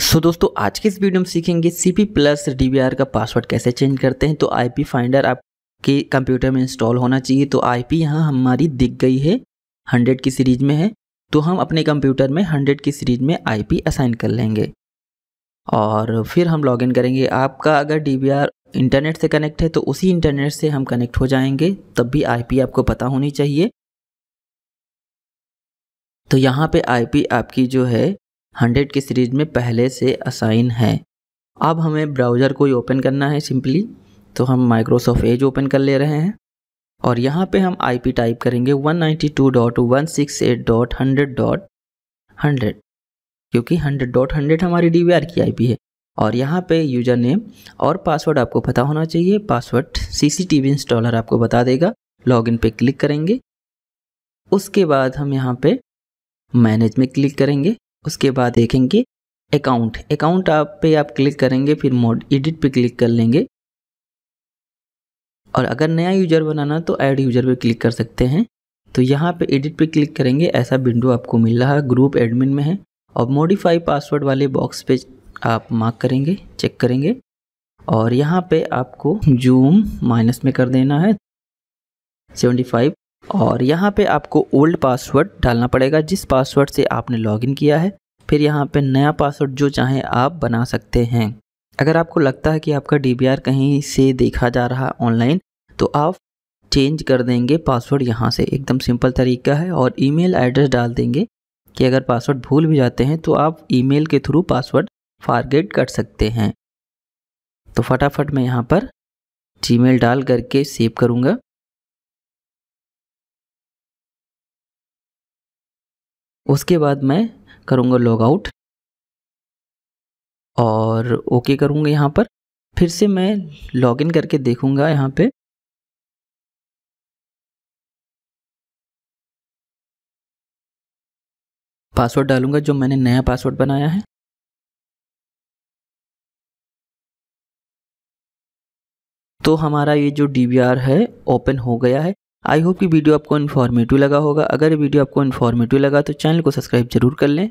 सो so, दोस्तों आज के इस वीडियो में सीखेंगे सी पी प्लस डी का पासवर्ड कैसे चेंज करते हैं तो आई पी फाइंडर आपके कंप्यूटर में इंस्टॉल होना चाहिए तो आई पी यहाँ हमारी दिख गई है हंड्रेड की सीरीज में है तो हम अपने कंप्यूटर में हंड्रेड की सीरीज में आई पी असाइन कर लेंगे और फिर हम लॉगिन करेंगे आपका अगर डी इंटरनेट से कनेक्ट है तो उसी इंटरनेट से हम कनेक्ट हो जाएंगे तब भी आई आपको पता होनी चाहिए तो यहाँ आई पी आपकी जो है हंड्रेड की सीरीज में पहले से असाइन है अब हमें ब्राउज़र को ही ओपन करना है सिंपली तो हम माइक्रोसॉफ्ट एज ओपन कर ले रहे हैं और यहाँ पे हम आईपी टाइप करेंगे 192.168.100.100 क्योंकि 100.100 हमारी डी की आईपी है और यहाँ पे यूजर नेम और पासवर्ड आपको पता होना चाहिए पासवर्ड सीसीटीवी इंस्टॉलर आपको बता देगा लॉगिन पे क्लिक करेंगे उसके बाद हम यहाँ पे मैनेज में क्लिक करेंगे उसके बाद देखेंगे अकाउंट अकाउंट आप पे आप क्लिक करेंगे फिर मोड एडिट पे क्लिक कर लेंगे और अगर नया यूजर बनाना तो ऐड यूजर पे क्लिक कर सकते हैं तो यहाँ पे एडिट पे क्लिक करेंगे ऐसा विंडो आपको मिल रहा है ग्रुप एडमिन में है और मॉडिफाई पासवर्ड वाले बॉक्स पे आप मार्क करेंगे चेक करेंगे और यहाँ पे आपको जूम माइनस में कर देना है सेवेंटी फाइव और यहाँ पे आपको ओल्ड पासवर्ड डालना पड़ेगा जिस पासवर्ड से आपने लॉगिन किया है फिर यहाँ पे नया पासवर्ड जो चाहें आप बना सकते हैं अगर आपको लगता है कि आपका डी कहीं से देखा जा रहा ऑनलाइन तो आप चेंज कर देंगे पासवर्ड यहाँ से एकदम सिंपल तरीका है और ईमेल एड्रेस डाल देंगे कि अगर पासवर्ड भूल भी जाते हैं तो आप ईमेल के थ्रू पासवर्ड फारगेट कर सकते हैं तो फटाफट मैं यहाँ पर जीमेल डाल करके सेव करूँगा उसके बाद मैं करूँगा लॉग आउट और ओके करूँगा यहाँ पर फिर से मैं लॉगिन करके देखूँगा यहाँ पे पासवर्ड डालूंगा जो मैंने नया पासवर्ड बनाया है तो हमारा ये जो डी है ओपन हो गया है आई होप कि वीडियो आपको इन्फॉर्मेटिव लगा होगा अगर वीडियो आपको इन्फॉर्मेटिव लगा तो चैनल को सब्सक्राइब जरूर कर लें